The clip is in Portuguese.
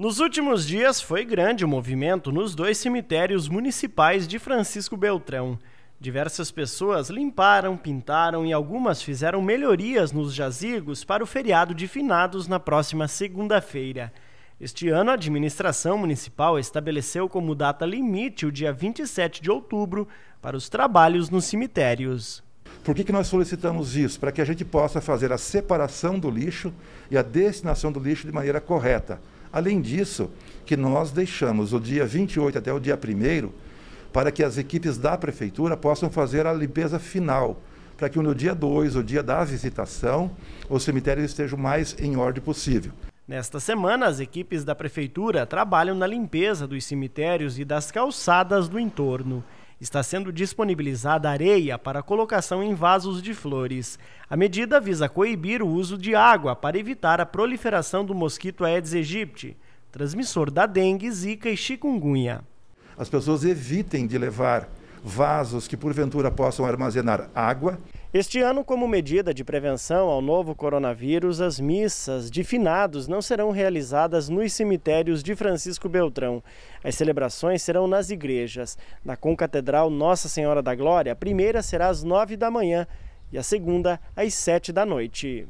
Nos últimos dias foi grande o movimento nos dois cemitérios municipais de Francisco Beltrão. Diversas pessoas limparam, pintaram e algumas fizeram melhorias nos jazigos para o feriado de finados na próxima segunda-feira. Este ano, a administração municipal estabeleceu como data limite o dia 27 de outubro para os trabalhos nos cemitérios. Por que, que nós solicitamos isso? Para que a gente possa fazer a separação do lixo e a destinação do lixo de maneira correta. Além disso, que nós deixamos o dia 28 até o dia 1 para que as equipes da prefeitura possam fazer a limpeza final, para que no dia 2, o dia da visitação, o cemitério esteja o mais em ordem possível. Nesta semana, as equipes da prefeitura trabalham na limpeza dos cemitérios e das calçadas do entorno está sendo disponibilizada areia para colocação em vasos de flores. A medida visa coibir o uso de água para evitar a proliferação do mosquito Aedes aegypti, transmissor da dengue, zika e chikungunya. As pessoas evitem de levar vasos que porventura possam armazenar água este ano, como medida de prevenção ao novo coronavírus, as missas de finados não serão realizadas nos cemitérios de Francisco Beltrão. As celebrações serão nas igrejas. Na Concatedral Nossa Senhora da Glória, a primeira será às nove da manhã e a segunda às sete da noite.